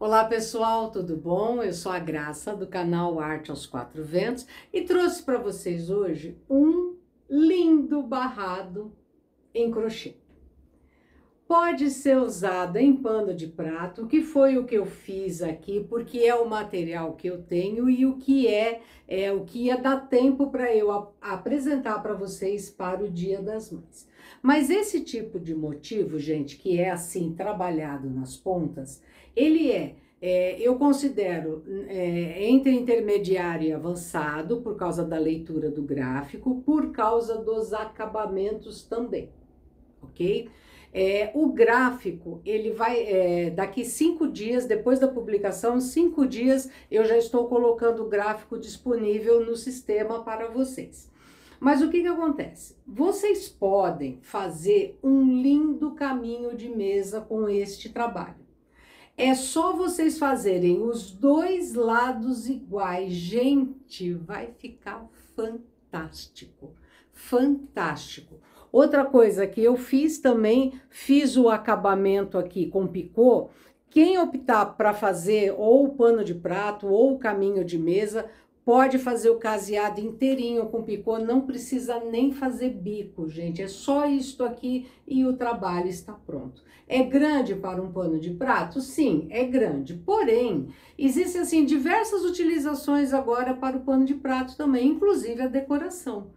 Olá pessoal, tudo bom? Eu sou a Graça do canal Arte aos Quatro Ventos e trouxe para vocês hoje um lindo barrado em crochê. Pode ser usado em pano de prato, que foi o que eu fiz aqui, porque é o material que eu tenho e o que é, é o que ia dar tempo para eu ap apresentar para vocês para o Dia das Mães. Mas esse tipo de motivo, gente, que é assim trabalhado nas pontas, ele é, é eu considero, é, entre intermediário e avançado, por causa da leitura do gráfico, por causa dos acabamentos também, ok? É, o gráfico, ele vai, é, daqui cinco dias, depois da publicação, cinco dias, eu já estou colocando o gráfico disponível no sistema para vocês. Mas o que, que acontece? Vocês podem fazer um lindo caminho de mesa com este trabalho. É só vocês fazerem os dois lados iguais. Gente, vai ficar fantástico. Fantástico. Outra coisa que eu fiz também, fiz o acabamento aqui com picô. Quem optar para fazer ou o pano de prato ou o caminho de mesa, pode fazer o caseado inteirinho com picô, não precisa nem fazer bico, gente. É só isto aqui e o trabalho está pronto. É grande para um pano de prato? Sim, é grande. Porém, existem assim diversas utilizações agora para o pano de prato também, inclusive a decoração.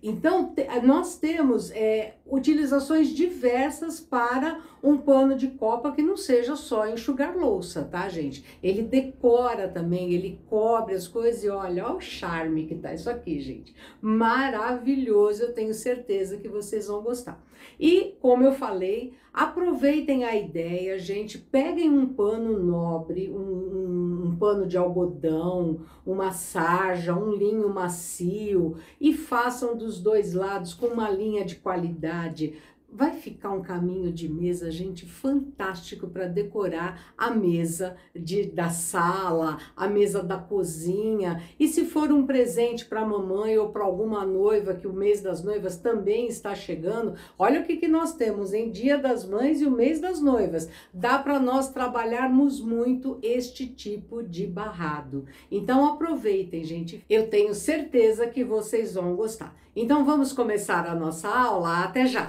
Então, nós temos é, utilizações diversas para um pano de copa que não seja só enxugar louça, tá, gente? Ele decora também, ele cobre as coisas e olha, olha o charme que tá isso aqui, gente. Maravilhoso, eu tenho certeza que vocês vão gostar. E, como eu falei, Aproveitem a ideia, gente. Peguem um pano nobre, um, um, um, pano de algodão, uma sarja, um linho macio e façam dos dois lados com uma linha de qualidade vai ficar um caminho de mesa, gente, fantástico para decorar a mesa de, da sala, a mesa da cozinha. E se for um presente para a mamãe ou para alguma noiva, que o mês das noivas também está chegando, olha o que, que nós temos, em Dia das Mães e o mês das noivas. Dá para nós trabalharmos muito este tipo de barrado. Então aproveitem, gente. Eu tenho certeza que vocês vão gostar. Então vamos começar a nossa aula. Até já!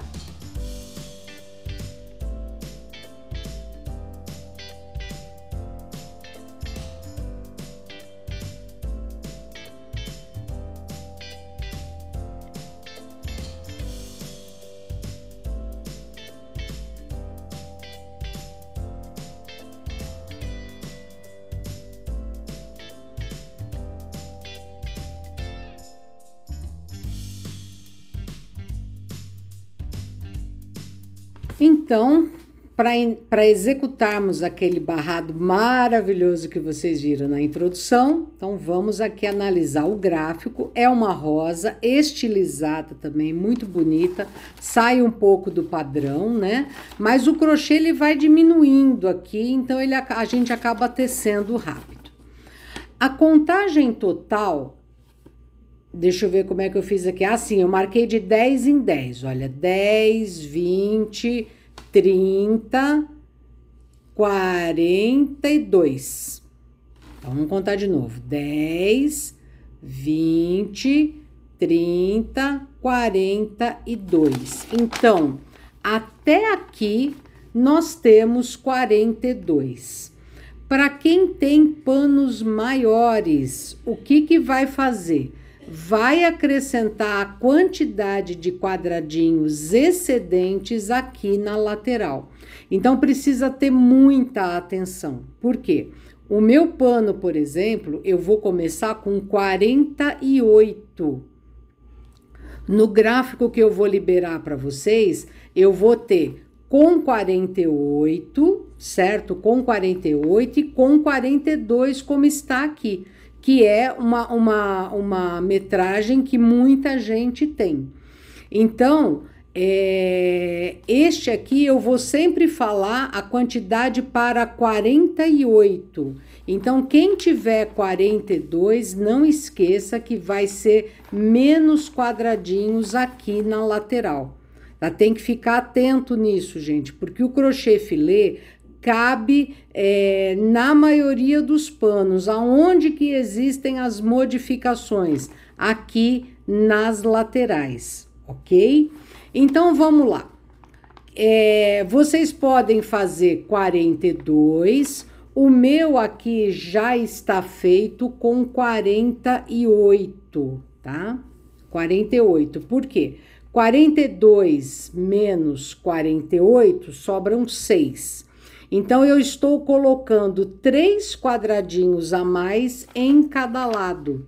para executarmos aquele barrado maravilhoso que vocês viram na introdução, então vamos aqui analisar o gráfico. É uma rosa estilizada também, muito bonita, sai um pouco do padrão, né? Mas o crochê ele vai diminuindo aqui, então ele, a gente acaba tecendo rápido. A contagem total Deixa eu ver como é que eu fiz aqui. Assim, ah, eu marquei de 10 em 10. Olha, 10, 20, 30, 42. Então, vamos contar de novo. 10, 20, 30, 42. Então, até aqui nós temos 42. Para quem tem panos maiores, o que, que vai fazer? vai acrescentar a quantidade de quadradinhos excedentes aqui na lateral. Então precisa ter muita atenção. Por quê? O meu pano, por exemplo, eu vou começar com 48. No gráfico que eu vou liberar para vocês, eu vou ter com 48, certo? Com 48 e com 42 como está aqui que é uma, uma, uma metragem que muita gente tem. Então, é, este aqui eu vou sempre falar a quantidade para 48. Então, quem tiver 42, não esqueça que vai ser menos quadradinhos aqui na lateral. Tá? Tem que ficar atento nisso, gente, porque o crochê filê cabe é, na maioria dos panos, aonde que existem as modificações? Aqui nas laterais, ok? Então vamos lá. É, vocês podem fazer 42, o meu aqui já está feito com 48, tá? 48, por quê? 42 menos 48 sobram 6. Então, eu estou colocando três quadradinhos a mais em cada lado,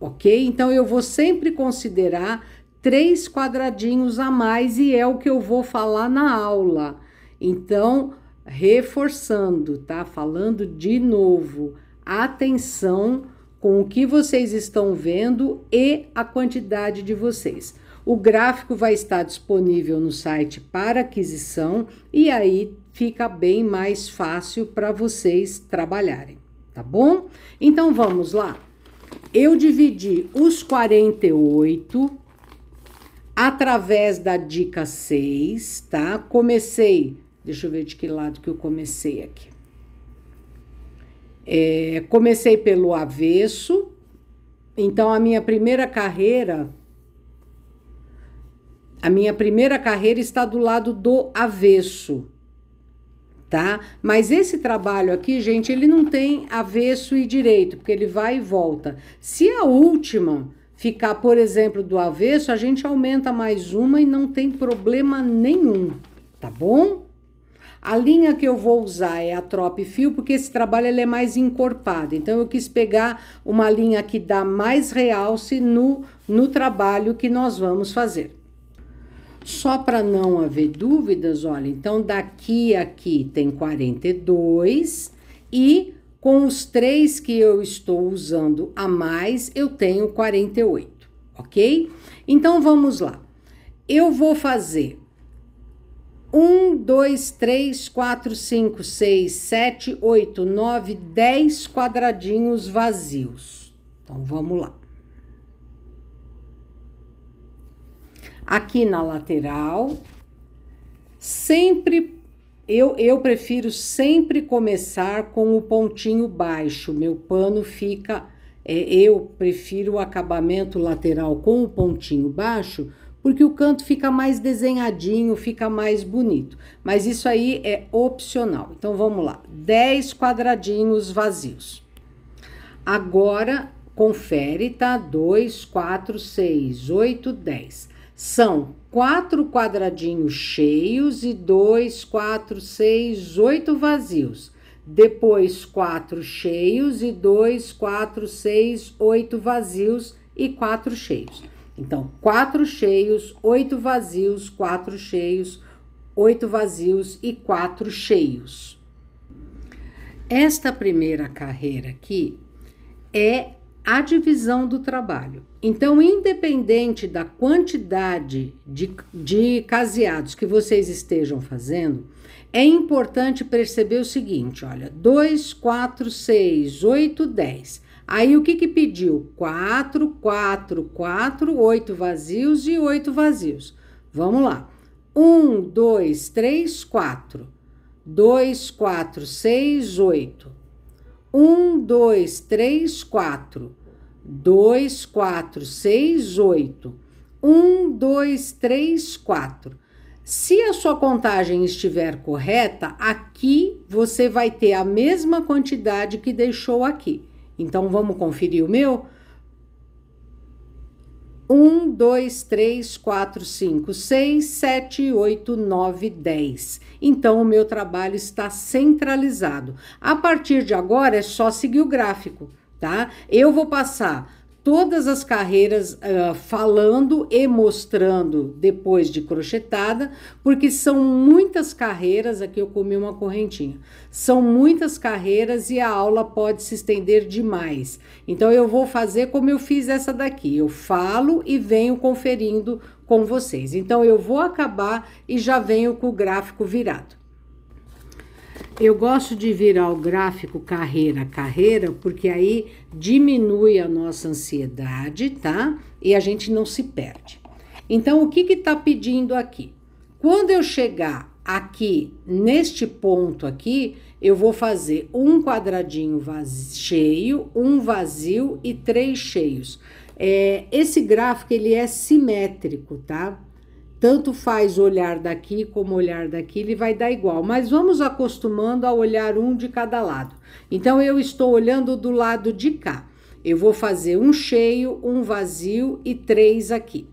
ok? Então, eu vou sempre considerar três quadradinhos a mais e é o que eu vou falar na aula. Então, reforçando, tá? Falando de novo, atenção com o que vocês estão vendo e a quantidade de vocês. O gráfico vai estar disponível no site para aquisição e aí fica bem mais fácil para vocês trabalharem, tá bom? Então vamos lá. Eu dividi os 48 através da dica 6, tá? Comecei, deixa eu ver de que lado que eu comecei aqui. É, comecei pelo avesso, então a minha primeira carreira a minha primeira carreira está do lado do avesso tá? Mas esse trabalho aqui, gente, ele não tem avesso e direito, porque ele vai e volta. Se a última ficar, por exemplo, do avesso, a gente aumenta mais uma e não tem problema nenhum, tá bom? A linha que eu vou usar é a Trop Fio, porque esse trabalho ele é mais encorpado. Então, eu quis pegar uma linha que dá mais realce no, no trabalho que nós vamos fazer. Só para não haver dúvidas, olha, então daqui aqui tem 42 e com os três que eu estou usando a mais, eu tenho 48, ok? Então vamos lá. Eu vou fazer 1, 2, 3, 4, 5, 6, 7, 8, 9, 10 quadradinhos vazios. Então vamos lá. aqui na lateral. Sempre eu, eu prefiro sempre começar com o pontinho baixo. Meu pano fica. É, eu prefiro o acabamento lateral com o pontinho baixo, porque o canto fica mais desenhadinho, fica mais bonito. Mas isso aí é opcional. Então vamos lá: 10 quadradinhos vazios. Agora confere, tá? 2, 4, 6, 8, 10. São quatro quadradinhos cheios e dois, quatro, seis, oito vazios. Depois, quatro cheios e dois, quatro, seis, oito vazios e quatro cheios. Então, quatro cheios, oito vazios, quatro cheios, oito vazios e quatro cheios. Esta primeira carreira aqui é a divisão do trabalho. Então, independente da quantidade de, de caseados que vocês estejam fazendo, é importante perceber o seguinte: olha, 2, 4, 6, 8, 10. Aí o que, que pediu? 4, 4, 4, 8 vazios e 8 vazios. Vamos lá. 1, 2, 3, 4. 2, 4, 6, 8. 1, 2, 3, 4. 2, 4, 6, 8. 1, 2, 3, 4. Se a sua contagem estiver correta, aqui você vai ter a mesma quantidade que deixou aqui. Então vamos conferir o meu? 1, 2, 3, 4, 5, 6, 7, 8, 9, 10. Então, o meu trabalho está centralizado. A partir de agora, é só seguir o gráfico tá? Eu vou passar todas as carreiras uh, falando e mostrando depois de crochetada, porque são muitas carreiras. Aqui eu comi uma correntinha, são muitas carreiras e a aula pode se estender demais. Então eu vou fazer como eu fiz essa daqui: eu falo e venho conferindo com vocês. Então eu vou acabar e já venho com o gráfico virado. Eu gosto de virar o gráfico carreira carreira, porque aí diminui a nossa ansiedade, tá? E a gente não se perde. Então, o que que tá pedindo aqui? Quando eu chegar aqui, neste ponto aqui, eu vou fazer um quadradinho vazio, cheio, um vazio e três cheios. É, esse gráfico, ele é simétrico, tá? tanto faz olhar daqui como olhar daqui, ele vai dar igual. Mas vamos acostumando a olhar um de cada lado. Então eu estou olhando do lado de cá. Eu vou fazer um cheio, um vazio e três aqui.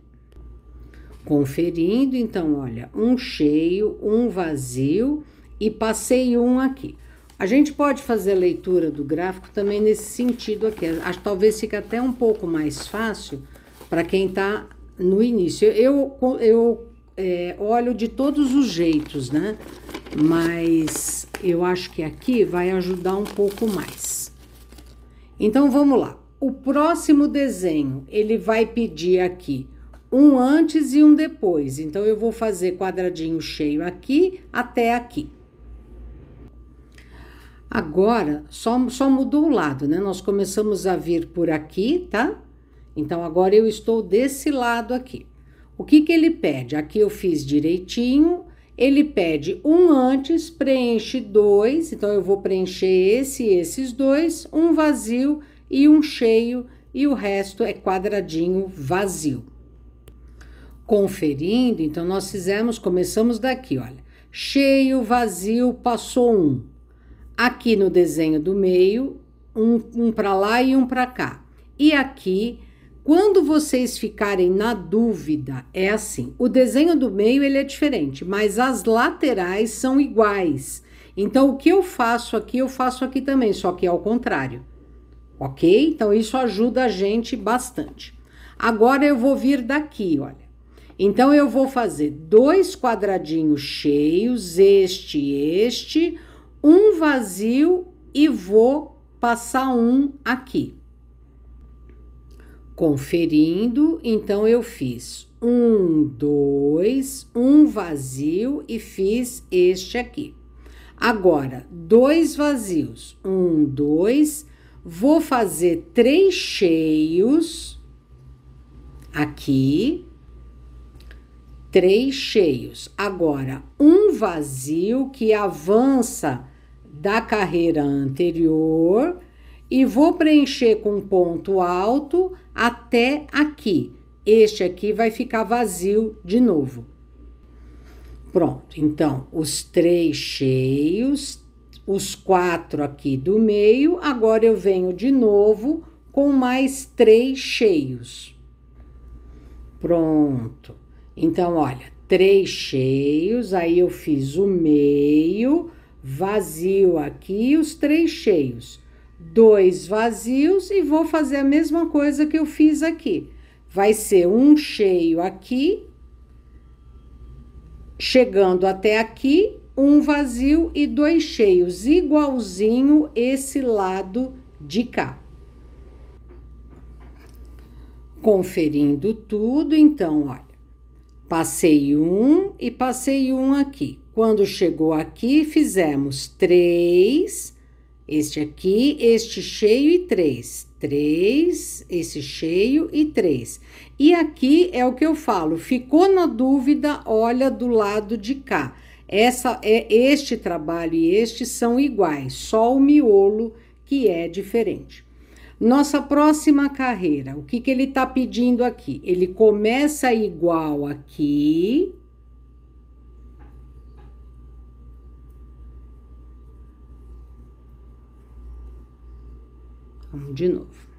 Conferindo, então, olha, um cheio, um vazio e passei um aqui. A gente pode fazer a leitura do gráfico também nesse sentido aqui. Acho, talvez fique até um pouco mais fácil para quem está no início. Eu, eu é, olho de todos os jeitos, né? Mas eu acho que aqui vai ajudar um pouco mais. Então, vamos lá. O próximo desenho, ele vai pedir aqui um antes e um depois. Então, eu vou fazer quadradinho cheio aqui até aqui. Agora, só, só mudou o lado, né? Nós começamos a vir por aqui, tá? Então agora eu estou desse lado aqui. O que, que ele pede? Aqui eu fiz direitinho, ele pede um antes, preenche dois, então eu vou preencher esse e esses dois, um vazio e um cheio, e o resto é quadradinho vazio. Conferindo, então nós fizemos, começamos daqui, olha, cheio, vazio, passou um. Aqui no desenho do meio, um, um para lá e um para cá. E aqui quando vocês ficarem na dúvida, é assim, o desenho do meio ele é diferente, mas as laterais são iguais. Então, o que eu faço aqui, eu faço aqui também, só que é ao contrário. Ok? Então, isso ajuda a gente bastante. Agora, eu vou vir daqui, olha. Então, eu vou fazer dois quadradinhos cheios, este e este, um vazio e vou passar um aqui. Conferindo, então eu fiz um, dois, um vazio e fiz este aqui. Agora, dois vazios, um, dois, vou fazer três cheios aqui, três cheios. Agora, um vazio que avança da carreira anterior e vou preencher com ponto alto até aqui. Este aqui vai ficar vazio de novo. Pronto, então, os três cheios, os quatro aqui do meio, agora eu venho de novo com mais três cheios. Pronto. Então, olha, três cheios, aí eu fiz o meio, vazio aqui, os três cheios dois vazios e vou fazer a mesma coisa que eu fiz aqui. Vai ser um cheio aqui, chegando até aqui, um vazio e dois cheios, igualzinho esse lado de cá. Conferindo tudo, então, olha, passei um e passei um aqui. Quando chegou aqui, fizemos três este aqui, este cheio e três. Três, esse cheio e três. E aqui é o que eu falo. Ficou na dúvida, olha do lado de cá. Essa é este trabalho e este são iguais, só o miolo que é diferente. Nossa próxima carreira, o que, que ele está pedindo aqui? Ele começa igual aqui, Vamos de novo.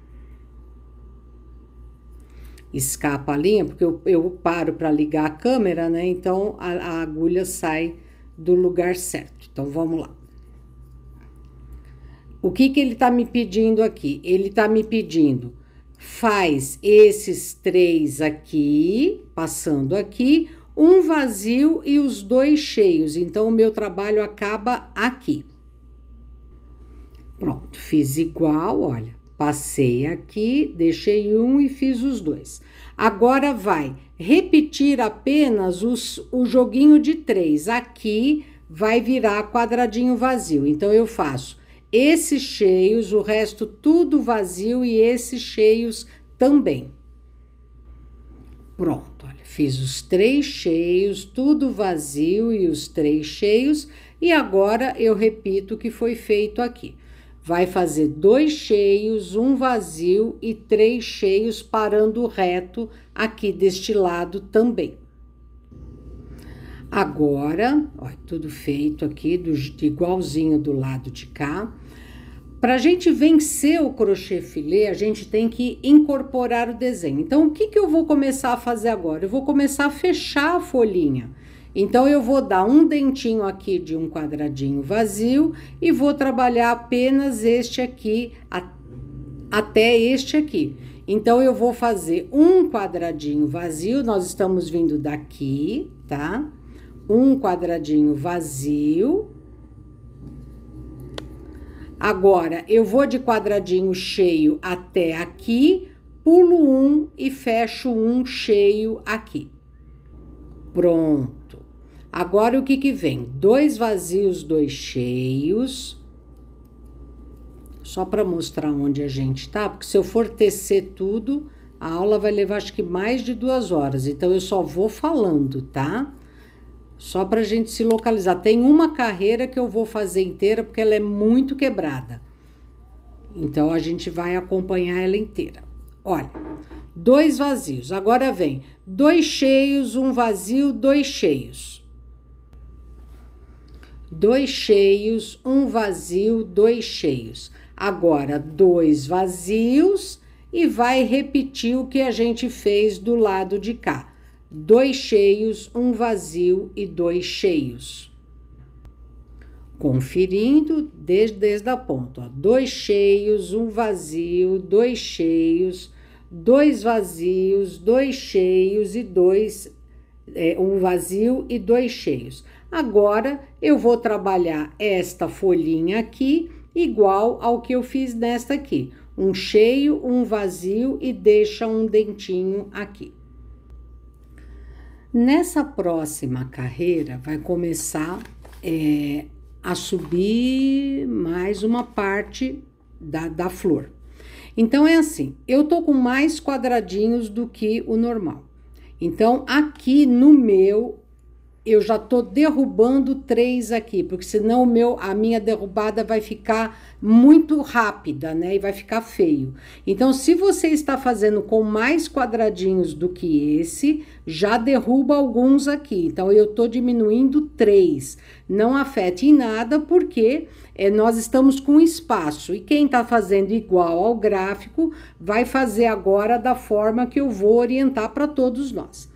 Escapa a linha, porque eu, eu paro para ligar a câmera, né? Então a, a agulha sai do lugar certo. Então vamos lá. O que, que ele está me pedindo aqui? Ele está me pedindo, faz esses três aqui, passando aqui, um vazio e os dois cheios. Então, o meu trabalho acaba aqui. Pronto, fiz igual, olha, passei aqui, deixei um e fiz os dois. Agora vai repetir apenas os, o joguinho de três. Aqui vai virar quadradinho vazio. Então eu faço esses cheios, o resto tudo vazio e esses cheios também. Pronto, olha, fiz os três cheios, tudo vazio e os três cheios, e agora eu repito o que foi feito aqui. Vai fazer dois cheios, um vazio e três cheios parando reto aqui deste lado também. Agora, ó, tudo feito aqui, do, igualzinho do lado de cá. Para a gente vencer o crochê filé, a gente tem que incorporar o desenho. Então, o que, que eu vou começar a fazer agora? Eu vou começar a fechar a folhinha. Então, eu vou dar um dentinho aqui de um quadradinho vazio e vou trabalhar apenas este aqui, a, até este aqui. Então, eu vou fazer um quadradinho vazio, nós estamos vindo daqui, tá? Um quadradinho vazio. Agora, eu vou de quadradinho cheio até aqui, pulo um e fecho um cheio aqui. Pronto. Agora o que que vem? Dois vazios, dois cheios. Só para mostrar onde a gente tá, porque se eu for tecer tudo, a aula vai levar acho que mais de duas horas. Então eu só vou falando, tá? Só para a gente se localizar. Tem uma carreira que eu vou fazer inteira porque ela é muito quebrada. Então a gente vai acompanhar ela inteira. Olha, dois vazios. Agora vem dois cheios, um vazio, dois cheios dois cheios, um vazio, dois cheios. Agora, dois vazios e vai repetir o que a gente fez do lado de cá. Dois cheios, um vazio e dois cheios. Conferindo desde, desde a ponta. Ó. Dois cheios, um vazio, dois cheios, dois vazios, dois cheios e dois. É, um vazio e dois cheios. Agora eu vou trabalhar esta folhinha aqui igual ao que eu fiz nesta aqui. Um cheio, um vazio e deixa um dentinho aqui. Nessa próxima carreira vai começar é, a subir mais uma parte da, da flor. Então é assim, eu tô com mais quadradinhos do que o normal. Então aqui no meu eu já estou derrubando três aqui, porque senão meu, a minha derrubada vai ficar muito rápida, né? E vai ficar feio. Então, se você está fazendo com mais quadradinhos do que esse, já derruba alguns aqui. Então, eu estou diminuindo três. Não afete em nada, porque é, nós estamos com espaço. E quem está fazendo igual ao gráfico, vai fazer agora da forma que eu vou orientar para todos nós.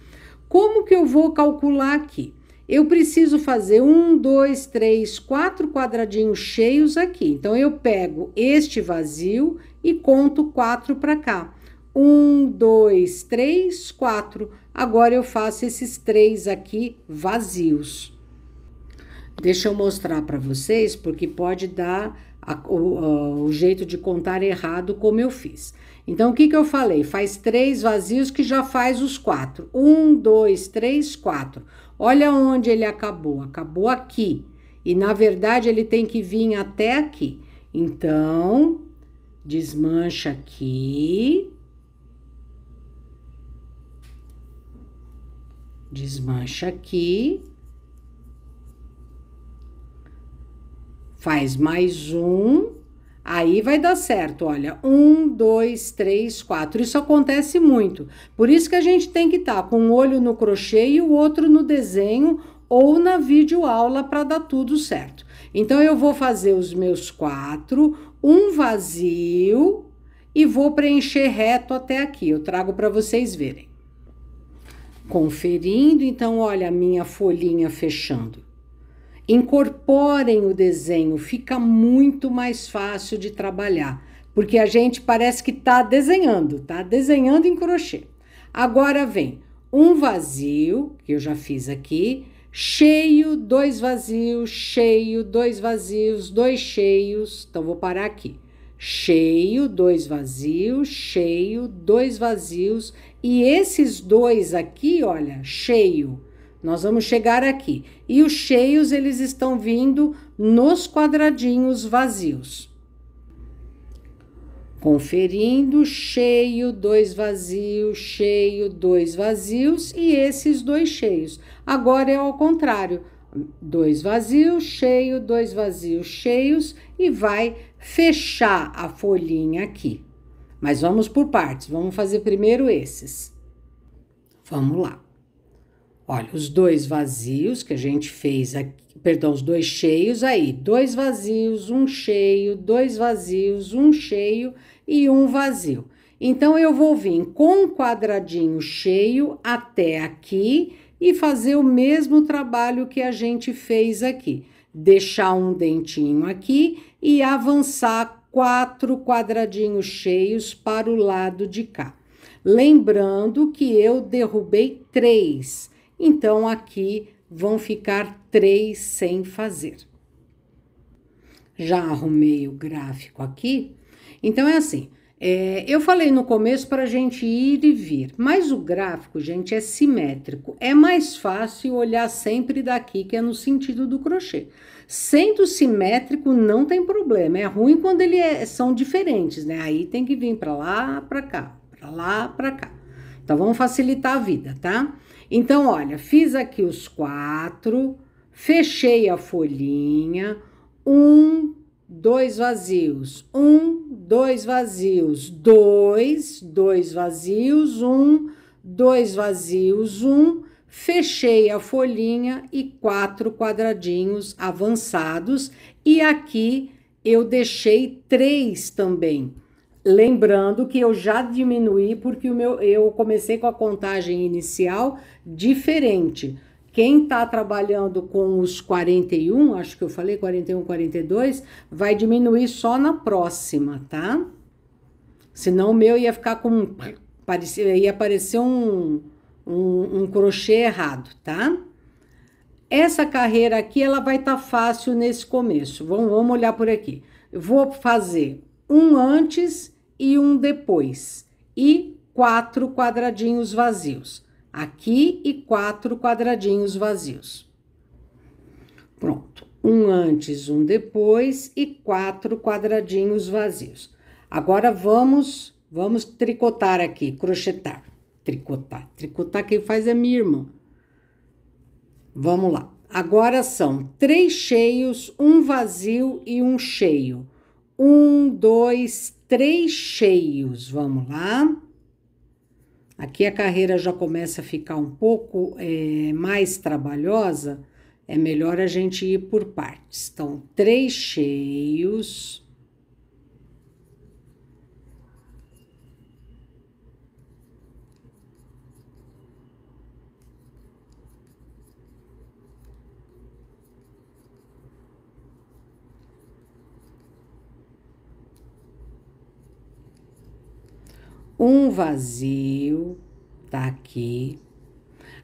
Como que eu vou calcular aqui? Eu preciso fazer um, dois, três, quatro quadradinhos cheios aqui. Então, eu pego este vazio e conto quatro para cá. Um, dois, três, quatro. Agora, eu faço esses três aqui vazios. Deixa eu mostrar para vocês, porque pode dar a, o, o jeito de contar errado, como eu fiz. Então, o que, que eu falei? Faz três vazios que já faz os quatro. Um, dois, três, quatro. Olha onde ele acabou. Acabou aqui. E, na verdade, ele tem que vir até aqui. Então, desmancha aqui. Desmancha aqui. Faz mais um. Aí vai dar certo, olha, um, dois, três, quatro. Isso acontece muito. Por isso que a gente tem que estar tá com um olho no crochê e o outro no desenho ou na videoaula para dar tudo certo. Então eu vou fazer os meus quatro, um vazio e vou preencher reto até aqui. Eu trago para vocês verem. Conferindo, então olha a minha folhinha fechando incorporem o desenho, fica muito mais fácil de trabalhar, porque a gente parece que está desenhando, tá? Desenhando em crochê. Agora vem um vazio, que eu já fiz aqui, cheio, dois vazios, cheio, dois vazios, dois cheios. Então vou parar aqui. Cheio, dois vazios, cheio, dois vazios. E esses dois aqui, olha, cheio nós vamos chegar aqui. E os cheios, eles estão vindo nos quadradinhos vazios. Conferindo, cheio, dois vazios, cheio, dois vazios e esses dois cheios. Agora é ao contrário dois vazios, cheio, dois vazios, cheios e vai fechar a folhinha aqui. Mas vamos por partes, vamos fazer primeiro esses. Vamos lá. Olha, os dois vazios que a gente fez aqui, perdão, os dois cheios aí, dois vazios, um cheio, dois vazios, um cheio e um vazio. Então eu vou vir com um quadradinho cheio até aqui e fazer o mesmo trabalho que a gente fez aqui. Deixar um dentinho aqui e avançar quatro quadradinhos cheios para o lado de cá. Lembrando que eu derrubei três então aqui vão ficar três sem fazer. Já arrumei o gráfico aqui. Então é assim. É, eu falei no começo para a gente ir e vir, mas o gráfico, gente, é simétrico. É mais fácil olhar sempre daqui, que é no sentido do crochê. Sendo simétrico, não tem problema. É ruim quando eles é, são diferentes, né? Aí tem que vir para lá, para cá, para lá, para cá. Então vamos facilitar a vida, tá? Então, olha, fiz aqui os quatro, fechei a folhinha, um, dois vazios, um, dois vazios, dois, dois vazios, um, dois vazios, um, fechei a folhinha e quatro quadradinhos avançados, e aqui eu deixei três também. Lembrando que eu já diminuí porque o meu eu comecei com a contagem inicial diferente. Quem está trabalhando com os 41, acho que eu falei 41, 42, vai diminuir só na próxima, tá? Senão o meu ia ficar com. Parecia, ia aparecer um, um, um crochê errado, tá? Essa carreira aqui, ela vai estar tá fácil nesse começo. Vamos, vamos olhar por aqui. Eu vou fazer um antes e um depois. E quatro quadradinhos vazios aqui e quatro quadradinhos vazios. Pronto, um antes, um depois e quatro quadradinhos vazios. Agora vamos, vamos tricotar aqui, crochetar, tricotar. Tricotar quem faz é minha irmã. Vamos lá. Agora são três cheios, um vazio e um cheio. Um, dois, três cheios. Vamos lá. Aqui a carreira já começa a ficar um pouco é, mais trabalhosa, é melhor a gente ir por partes. Então, três cheios um vazio, tá aqui.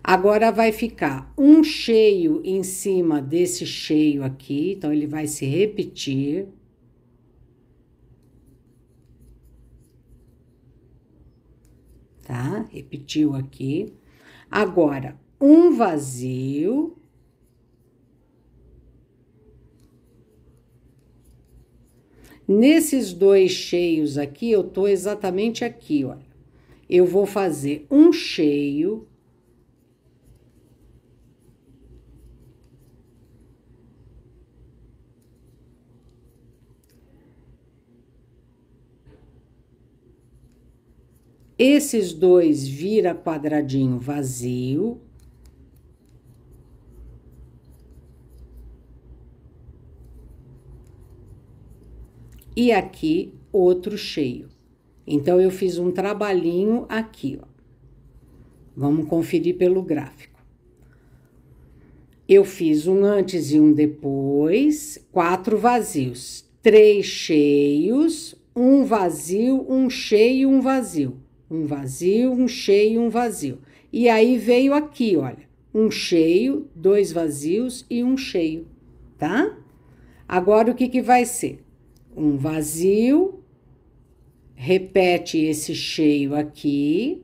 Agora vai ficar um cheio em cima desse cheio aqui, então ele vai se repetir. Tá? Repetiu aqui. Agora, um vazio Nesses dois cheios aqui, eu tô exatamente aqui, olha. Eu vou fazer um cheio. Esses dois vira quadradinho vazio. e aqui outro cheio. Então, eu fiz um trabalhinho aqui, ó. Vamos conferir pelo gráfico. Eu fiz um antes e um depois, quatro vazios, três cheios, um vazio, um cheio, um vazio. Um vazio, um cheio, um vazio. E aí veio aqui, olha, um cheio, dois vazios e um cheio, tá? Agora o que que vai ser? um vazio, repete esse cheio aqui.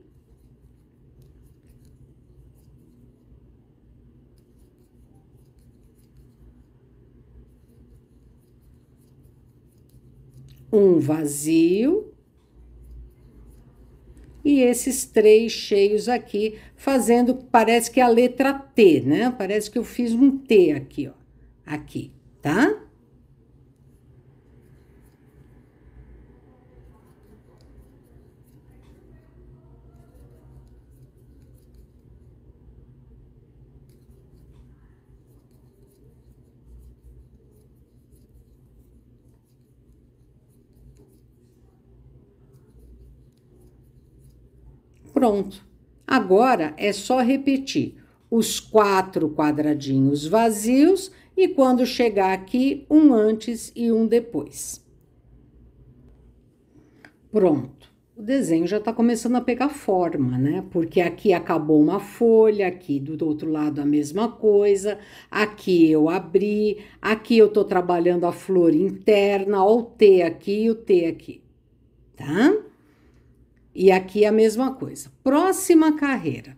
Um vazio e esses três cheios aqui, fazendo, parece que é a letra T, né? Parece que eu fiz um T aqui, ó. Aqui, tá? Pronto. Agora é só repetir os quatro quadradinhos vazios e quando chegar aqui, um antes e um depois. Pronto. O desenho já está começando a pegar forma, né? Porque aqui acabou uma folha, aqui do outro lado a mesma coisa, aqui eu abri, aqui eu estou trabalhando a flor interna, ó o T aqui e o T aqui, tá? E aqui a mesma coisa. Próxima carreira.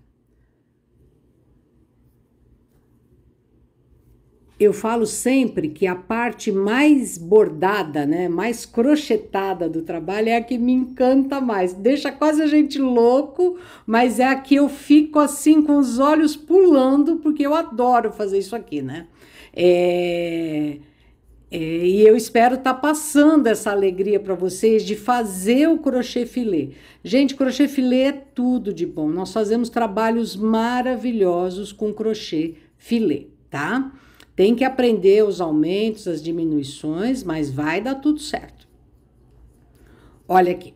Eu falo sempre que a parte mais bordada, né, mais crochetada do trabalho é a que me encanta mais. Deixa quase a gente louco, mas é a que eu fico assim com os olhos pulando, porque eu adoro fazer isso aqui, né? É... É, e eu espero estar tá passando essa alegria para vocês de fazer o crochê filé. Gente, crochê filé é tudo de bom. Nós fazemos trabalhos maravilhosos com crochê filé, tá? Tem que aprender os aumentos, as diminuições, mas vai dar tudo certo. Olha aqui.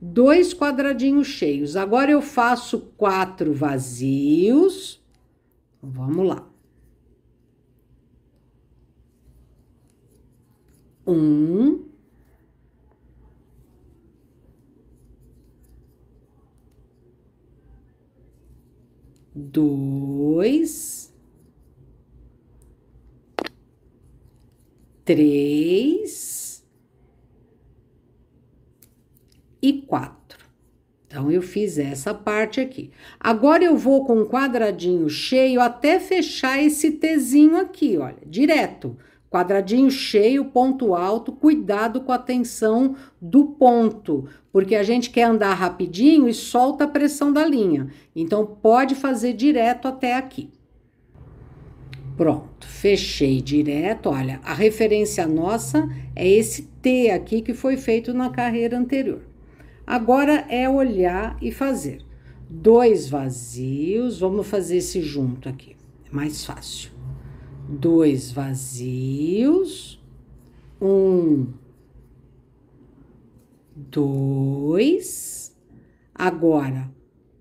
Dois quadradinhos cheios. Agora eu faço quatro vazios. Vamos lá. um, dois, três e quatro. Então, eu fiz essa parte aqui. Agora, eu vou com um quadradinho cheio até fechar esse Tzinho aqui, olha, direto. Direto Quadradinho cheio, ponto alto, cuidado com a tensão do ponto, porque a gente quer andar rapidinho e solta a pressão da linha. Então, pode fazer direto até aqui. Pronto, fechei direto. Olha, a referência nossa é esse T aqui que foi feito na carreira anterior. Agora é olhar e fazer. Dois vazios, vamos fazer esse junto aqui, é mais fácil dois vazios, um, dois. Agora,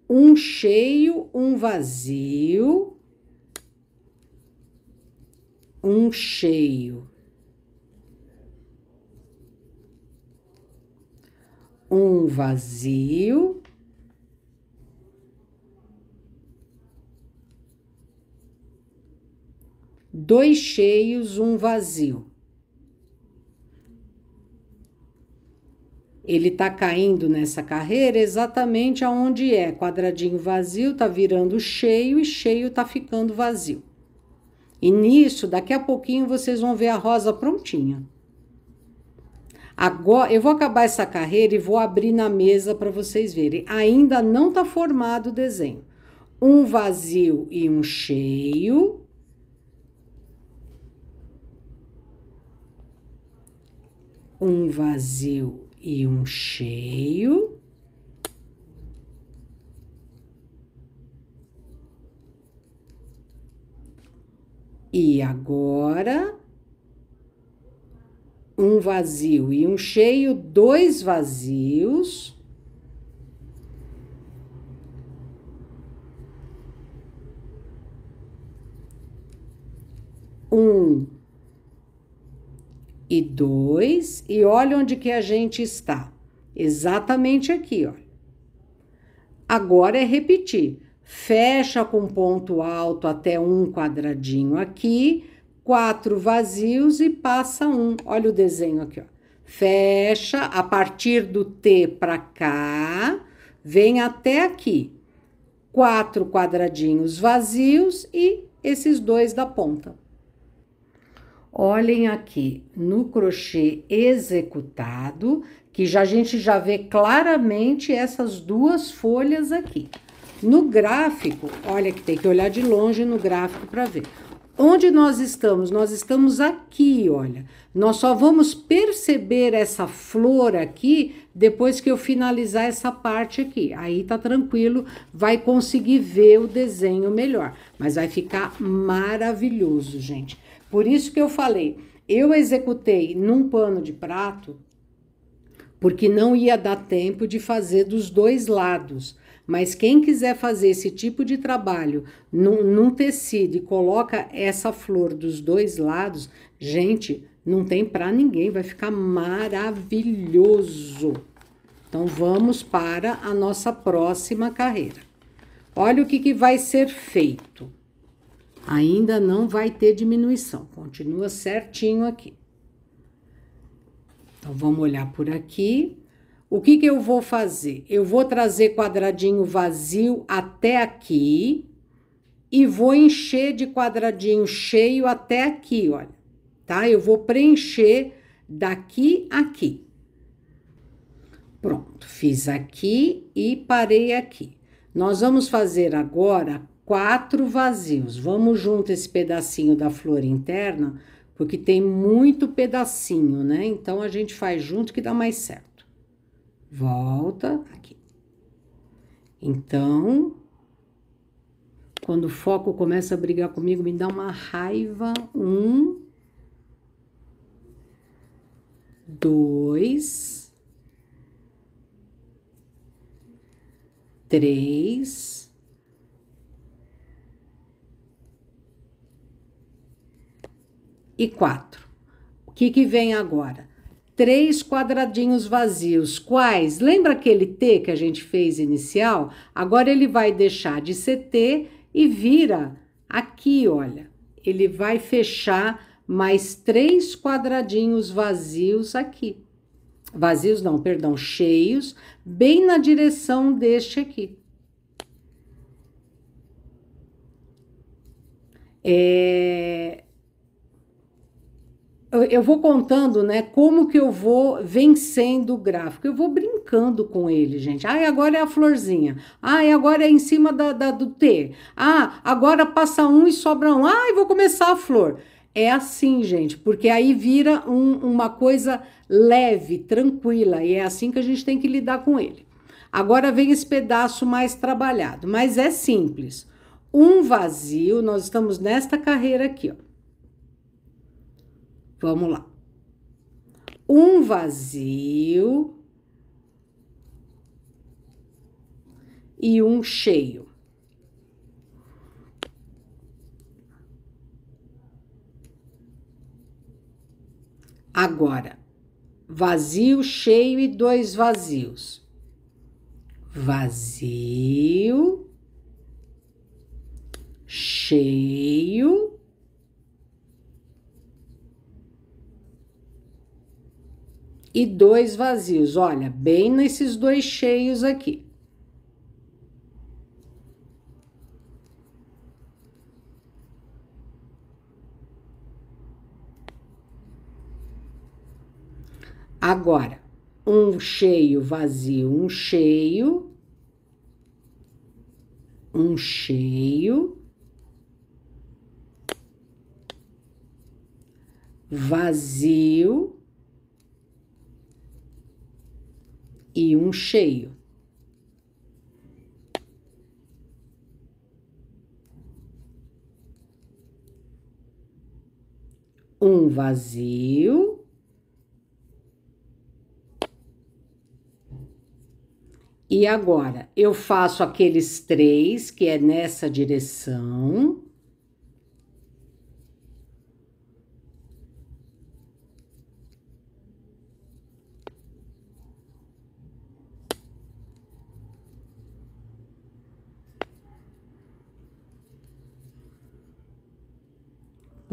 um cheio, um vazio, um cheio. Um vazio, dois cheios, um vazio. Ele tá caindo nessa carreira exatamente aonde é. Quadradinho vazio tá virando cheio e cheio tá ficando vazio. E nisso, daqui a pouquinho vocês vão ver a rosa prontinha. Agora eu vou acabar essa carreira e vou abrir na mesa para vocês verem. Ainda não tá formado o desenho. Um vazio e um cheio um vazio e um cheio. E agora, um vazio e um cheio, dois vazios. Um e 2, e olha onde que a gente está. Exatamente aqui, olha. Agora é repetir. Fecha com ponto alto até um quadradinho aqui, quatro vazios e passa um. Olha o desenho aqui, ó. Fecha a partir do T para cá, vem até aqui. Quatro quadradinhos vazios e esses dois da ponta. Olhem aqui no crochê executado, que já a gente já vê claramente essas duas folhas aqui. No gráfico, olha que tem que olhar de longe no gráfico para ver. Onde nós estamos? Nós estamos aqui, olha. Nós só vamos perceber essa flor aqui depois que eu finalizar essa parte aqui. Aí tá tranquilo, vai conseguir ver o desenho melhor, mas vai ficar maravilhoso, gente. Por isso que eu falei, eu executei num pano de prato, porque não ia dar tempo de fazer dos dois lados. Mas quem quiser fazer esse tipo de trabalho num, num tecido e coloca essa flor dos dois lados, gente, não tem para ninguém, vai ficar maravilhoso. Então vamos para a nossa próxima carreira. Olha o que, que vai ser feito. Ainda não vai ter diminuição, continua certinho aqui. Então, vamos olhar por aqui. O que, que eu vou fazer? Eu vou trazer quadradinho vazio até aqui e vou encher de quadradinho cheio até aqui, olha, tá? Eu vou preencher daqui aqui. Pronto, fiz aqui e parei aqui. Nós vamos fazer agora quatro vazios. Vamos junto esse pedacinho da flor interna, porque tem muito pedacinho, né? Então a gente faz junto que dá mais certo. Volta aqui. Então, quando o foco começa a brigar comigo, me dá uma raiva. Um, dois, três e 4. O que, que vem agora? Três quadradinhos vazios. Quais? Lembra aquele T que a gente fez inicial? Agora ele vai deixar de ser T e vira aqui, olha. Ele vai fechar mais três quadradinhos vazios aqui. Vazios não, perdão, cheios, bem na direção deste aqui. É, eu vou contando, né, como que eu vou vencendo o gráfico. Eu vou brincando com ele, gente. Ah, agora é a florzinha. Ah, agora é em cima da, da do T. Ah, agora passa um e sobra um. Ah, vou começar a flor. É assim, gente, porque aí vira um, uma coisa leve, tranquila, e é assim que a gente tem que lidar com ele. Agora vem esse pedaço mais trabalhado, mas é simples. Um vazio, nós estamos nesta carreira aqui, ó Vamos lá. Um vazio e um cheio. Agora, vazio, cheio e dois vazios. Vazio, cheio e dois vazios. Olha, bem nesses dois cheios aqui. Agora, um cheio vazio, um cheio, um cheio, vazio, e um cheio. Um vazio. E agora eu faço aqueles três que é nessa direção.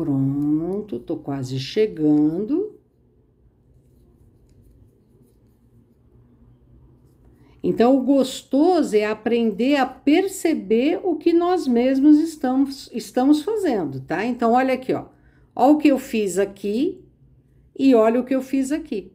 Pronto, tô quase chegando. Então, o gostoso é aprender a perceber o que nós mesmos estamos, estamos fazendo, tá? Então, olha aqui, ó. Olha o que eu fiz aqui e olha o que eu fiz aqui.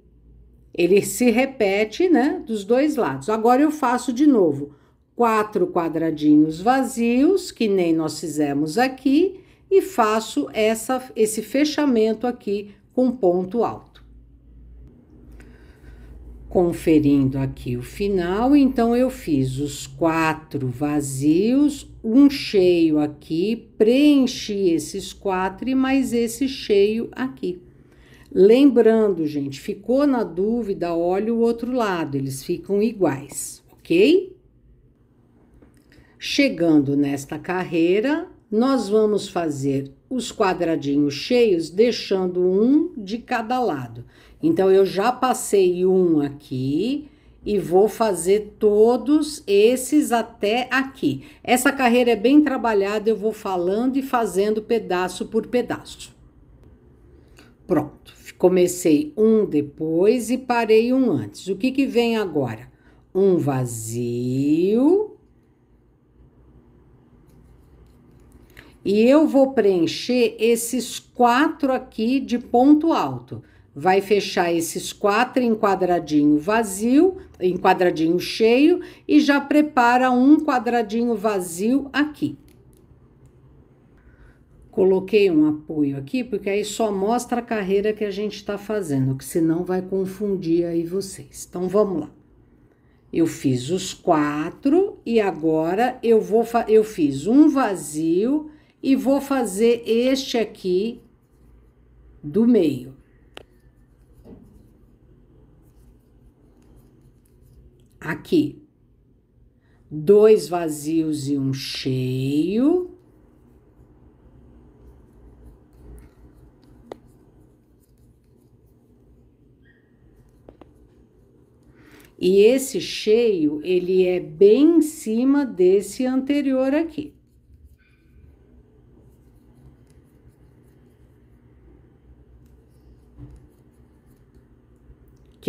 Ele se repete, né, dos dois lados. Agora eu faço de novo quatro quadradinhos vazios, que nem nós fizemos aqui, e faço essa, esse fechamento aqui com ponto alto. Conferindo aqui o final, então eu fiz os quatro vazios, um cheio aqui, preenchi esses quatro e mais esse cheio aqui. Lembrando, gente, ficou na dúvida, olha o outro lado, eles ficam iguais, ok? Chegando nesta carreira, nós vamos fazer os quadradinhos cheios, deixando um de cada lado. Então, eu já passei um aqui e vou fazer todos esses até aqui. Essa carreira é bem trabalhada, eu vou falando e fazendo pedaço por pedaço. Pronto, comecei um depois e parei um antes. O que que vem agora? Um vazio E eu vou preencher esses quatro aqui de ponto alto. Vai fechar esses quatro em quadradinho vazio, em quadradinho cheio, e já prepara um quadradinho vazio aqui. Coloquei um apoio aqui, porque aí só mostra a carreira que a gente está fazendo, que senão vai confundir aí vocês. Então, vamos lá. Eu fiz os quatro e agora eu vou eu fiz um vazio e vou fazer este aqui do meio. Aqui. Dois vazios e um cheio. E esse cheio, ele é bem em cima desse anterior aqui.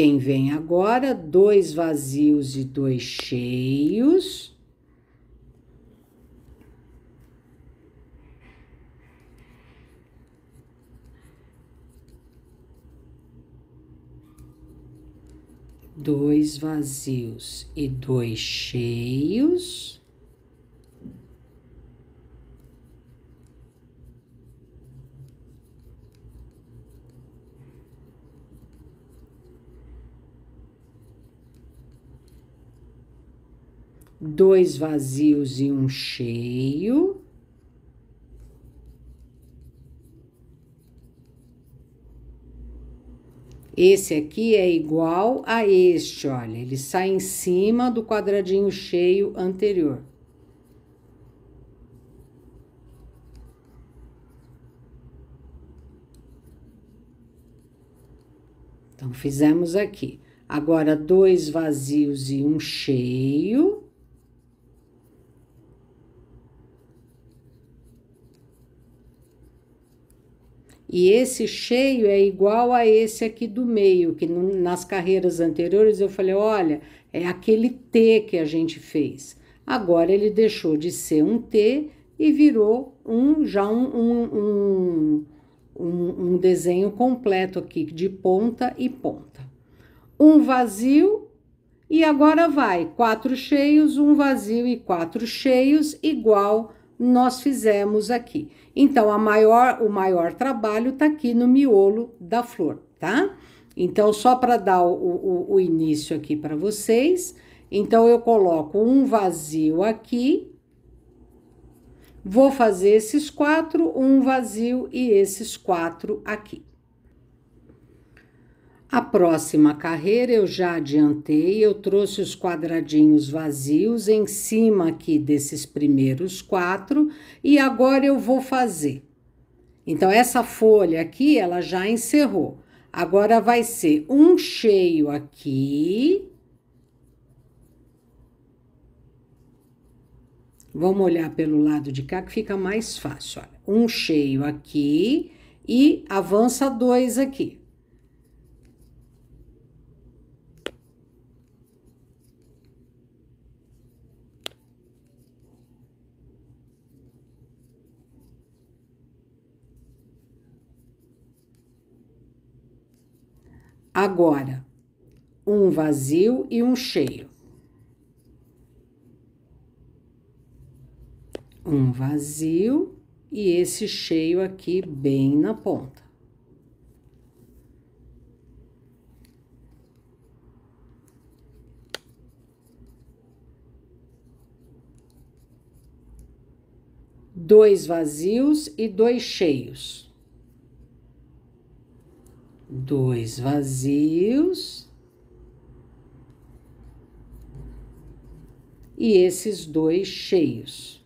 Quem vem agora? Dois vazios e dois cheios. Dois vazios e dois cheios. dois vazios e um cheio. Esse aqui é igual a este, olha, ele sai em cima do quadradinho cheio anterior. Então, fizemos aqui. Agora, dois vazios e um cheio. E esse cheio é igual a esse aqui do meio, que nas carreiras anteriores eu falei: olha, é aquele T que a gente fez. Agora ele deixou de ser um T e virou um já um, um, um, um desenho completo aqui, de ponta e ponta. Um vazio, e agora vai quatro cheios, um vazio e quatro cheios, igual nós fizemos aqui. Então, a maior, o maior trabalho está aqui no miolo da flor, tá? Então, só para dar o, o, o início aqui para vocês, então eu coloco um vazio aqui, vou fazer esses quatro, um vazio e esses quatro aqui. A próxima carreira eu já adiantei, eu trouxe os quadradinhos vazios em cima aqui desses primeiros quatro e agora eu vou fazer. Então, essa folha aqui, ela já encerrou. Agora, vai ser um cheio aqui. Vamos olhar pelo lado de cá que fica mais fácil. Olha. Um cheio aqui e avança dois aqui. Agora, um vazio e um cheio. Um vazio e esse cheio aqui bem na ponta. Dois vazios e dois cheios dois vazios. E esses dois cheios.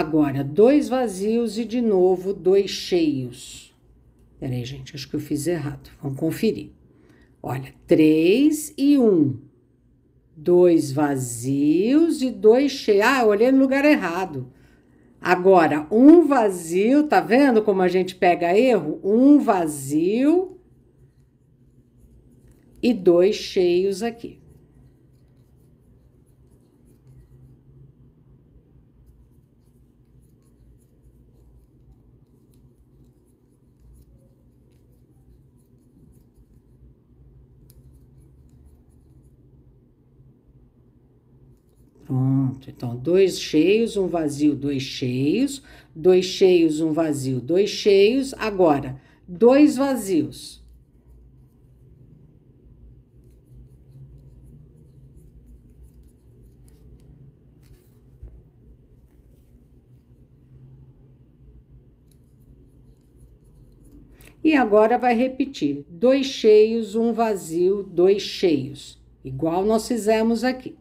Agora, dois vazios e de novo dois cheios. Peraí, gente, acho que eu fiz errado. Vamos conferir. Olha, três e um. Dois vazios e dois cheios. Ah, eu olhei no lugar errado. Agora, um vazio, tá vendo como a gente pega erro? Um vazio e dois cheios aqui. Pronto, então, dois cheios, um vazio, dois cheios, dois cheios, um vazio, dois cheios. Agora, dois vazios. E agora vai repetir: dois cheios, um vazio, dois cheios, igual nós fizemos aqui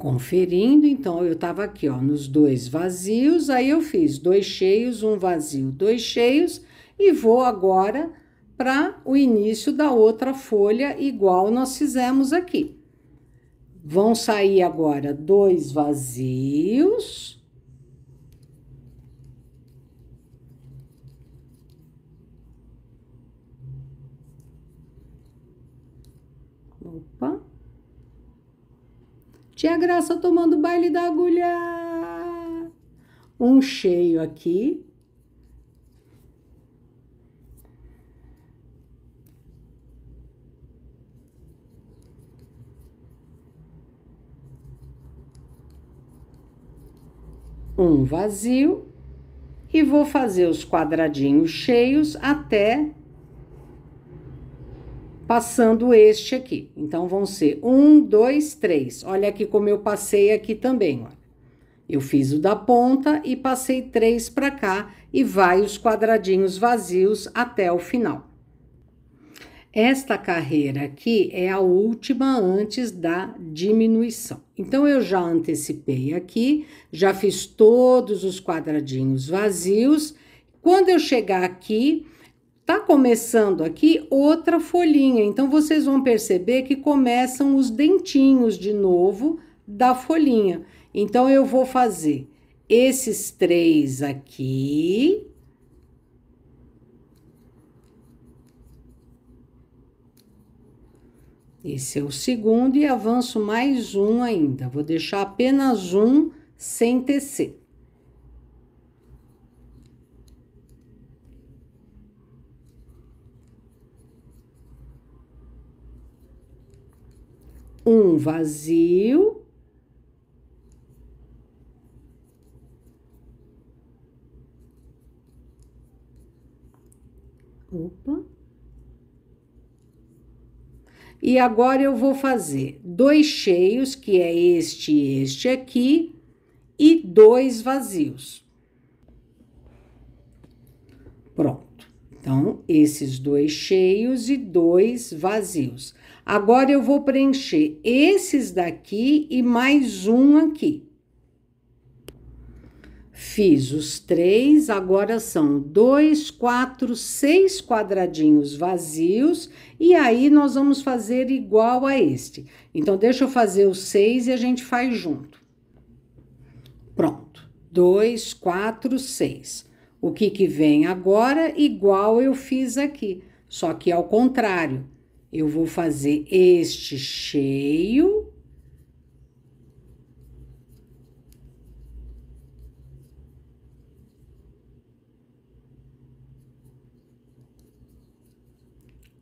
conferindo. Então, eu estava aqui, ó, nos dois vazios, aí eu fiz dois cheios, um vazio, dois cheios, e vou agora para o início da outra folha, igual nós fizemos aqui. Vão sair agora dois vazios, Tia Graça tomando baile da agulha. Um cheio aqui. Um vazio e vou fazer os quadradinhos cheios até passando este aqui. Então, vão ser um, dois, três. Olha aqui como eu passei aqui também, ó. Eu fiz o da ponta e passei três para cá e vai os quadradinhos vazios até o final. Esta carreira aqui é a última antes da diminuição. Então, eu já antecipei aqui, já fiz todos os quadradinhos vazios. Quando eu chegar aqui, Tá começando aqui outra folhinha, então vocês vão perceber que começam os dentinhos de novo da folhinha. Então eu vou fazer esses três aqui. Esse é o segundo e avanço mais um ainda. Vou deixar apenas um sem tecer. um vazio Opa. E agora eu vou fazer dois cheios, que é este e este aqui, e dois vazios. Pronto. Então, esses dois cheios e dois vazios. Agora eu vou preencher esses daqui e mais um aqui. Fiz os três, agora são dois, quatro, seis quadradinhos vazios, e aí nós vamos fazer igual a este. Então, deixa eu fazer os seis e a gente faz junto. Pronto, dois, quatro, seis. O que que vem agora, igual eu fiz aqui, só que ao contrário. Eu vou fazer este cheio.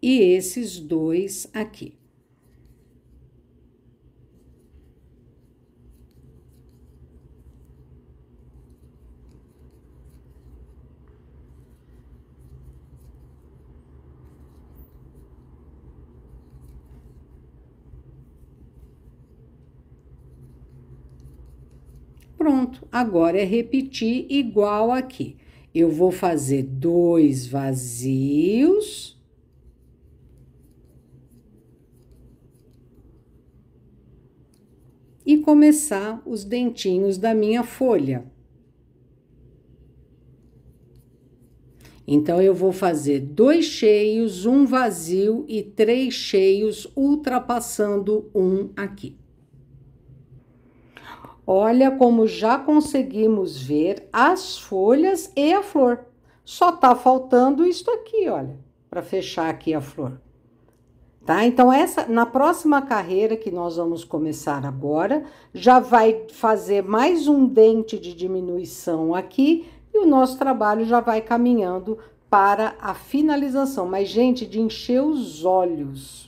E esses dois aqui. Pronto, agora é repetir igual aqui. Eu vou fazer dois vazios. e começar os dentinhos da minha folha. Então, eu vou fazer dois cheios, um vazio e três cheios, ultrapassando um aqui. Olha como já conseguimos ver as folhas e a flor. Só tá faltando isto aqui, olha, para fechar aqui a flor. Tá? Então essa na próxima carreira que nós vamos começar agora, já vai fazer mais um dente de diminuição aqui e o nosso trabalho já vai caminhando para a finalização. Mas gente, de encher os olhos.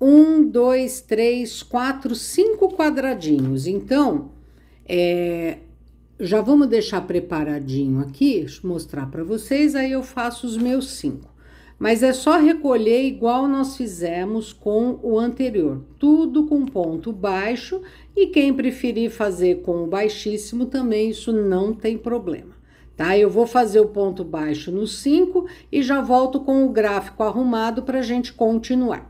um, dois, três, quatro, cinco quadradinhos. Então, é, já vamos deixar preparadinho aqui, mostrar para vocês, aí eu faço os meus cinco. Mas é só recolher igual nós fizemos com o anterior, tudo com ponto baixo e quem preferir fazer com o baixíssimo também isso não tem problema, tá? Eu vou fazer o ponto baixo no 5 e já volto com o gráfico arrumado para a gente continuar.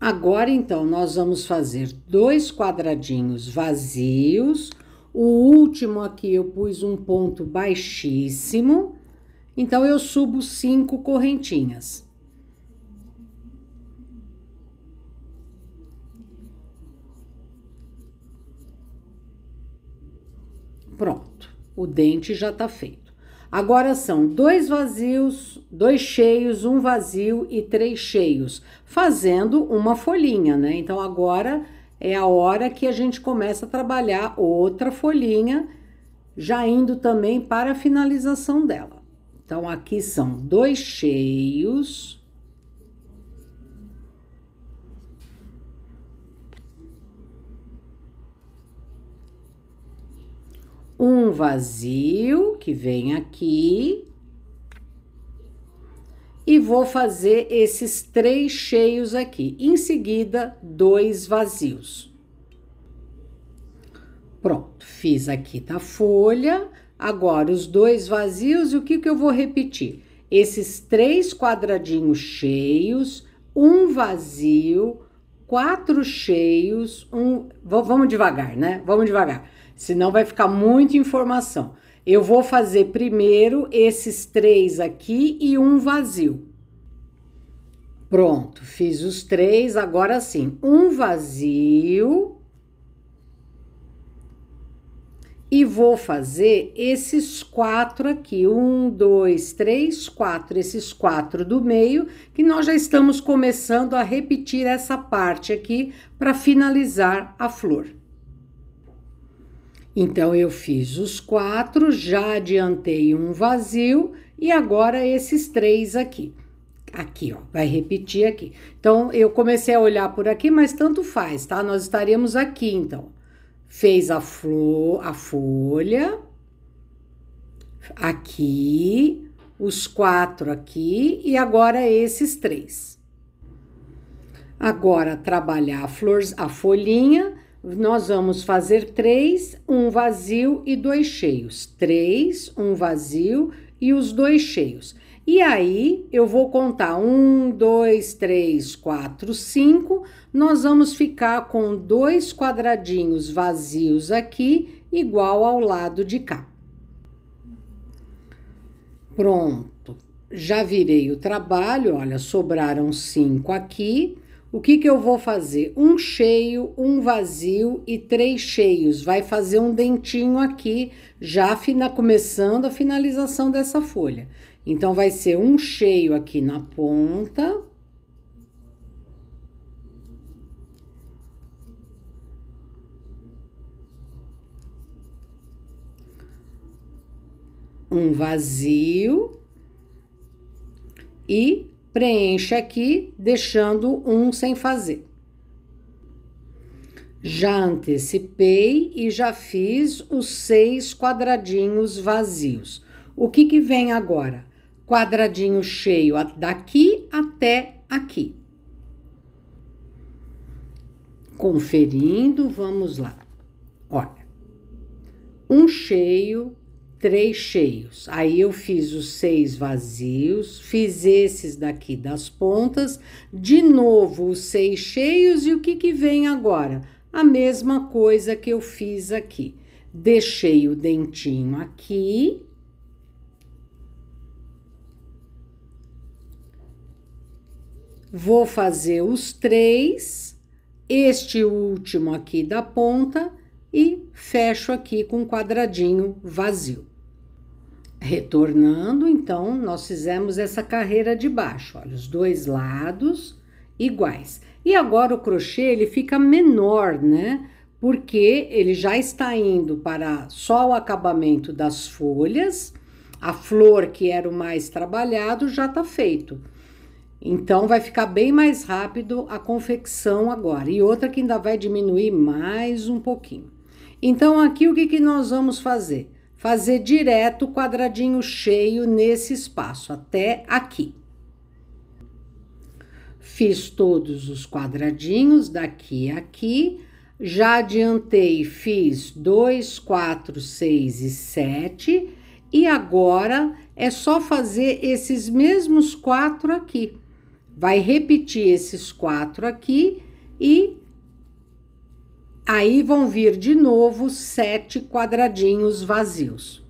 Agora então nós vamos fazer dois quadradinhos vazios. O último aqui eu pus um ponto baixíssimo. Então eu subo cinco correntinhas. Pronto, o dente já tá feito. Agora são dois vazios, dois cheios, um vazio e três cheios, fazendo uma folhinha, né? Então agora é a hora que a gente começa a trabalhar outra folhinha, já indo também para a finalização dela. Então aqui são dois cheios, um vazio que vem aqui e vou fazer esses três cheios aqui. Em seguida, dois vazios. Pronto, fiz aqui da folha. Agora, os dois vazios, o que, que eu vou repetir? Esses três quadradinhos cheios, um vazio, quatro cheios, um. Vamos devagar, né? Vamos devagar senão vai ficar muita informação. Eu vou fazer primeiro esses três aqui e um vazio. Pronto, fiz os três, agora sim, um vazio. E vou fazer esses quatro aqui, um, dois, três, quatro, esses quatro do meio, que nós já estamos começando a repetir essa parte aqui para finalizar a flor. Então eu fiz os quatro, já adiantei um vazio e agora esses três aqui. Aqui, ó, vai repetir aqui. Então eu comecei a olhar por aqui, mas tanto faz, tá? Nós estaríamos aqui, então. Fez a flor, a folha, aqui, os quatro aqui e agora esses três. Agora trabalhar a flor, a folhinha nós vamos fazer três, um vazio e dois cheios. Três, um vazio e os dois cheios. E aí, eu vou contar um, dois, três, quatro, cinco. Nós vamos ficar com dois quadradinhos vazios aqui, igual ao lado de cá. Pronto. Já virei o trabalho, olha, sobraram cinco aqui o que, que eu vou fazer? Um cheio, um vazio e três cheios. Vai fazer um dentinho aqui, já fina, começando a finalização dessa folha. Então, vai ser um cheio aqui na ponta. Um vazio e preenche aqui, deixando um sem fazer. Já antecipei e já fiz os seis quadradinhos vazios. O que, que vem agora? Quadradinho cheio daqui até aqui. Conferindo, vamos lá. Olha, um cheio, três cheios. Aí eu fiz os seis vazios, fiz esses daqui das pontas, de novo os seis cheios e o que que vem agora? A mesma coisa que eu fiz aqui. Deixei o dentinho aqui. Vou fazer os três, este último aqui da ponta e fecho aqui com um quadradinho vazio. Retornando, então, nós fizemos essa carreira de baixo, olha, os dois lados iguais. E agora o crochê, ele fica menor, né? Porque ele já está indo para só o acabamento das folhas, a flor que era o mais trabalhado já está feito. Então vai ficar bem mais rápido a confecção agora. E outra que ainda vai diminuir mais um pouquinho. Então aqui o que, que nós vamos fazer? fazer direto o quadradinho cheio nesse espaço, até aqui. Fiz todos os quadradinhos daqui a aqui, já adiantei, fiz 2, 4, 6 e 7, e agora é só fazer esses mesmos quatro aqui. Vai repetir esses quatro aqui e Aí vão vir de novo sete quadradinhos vazios.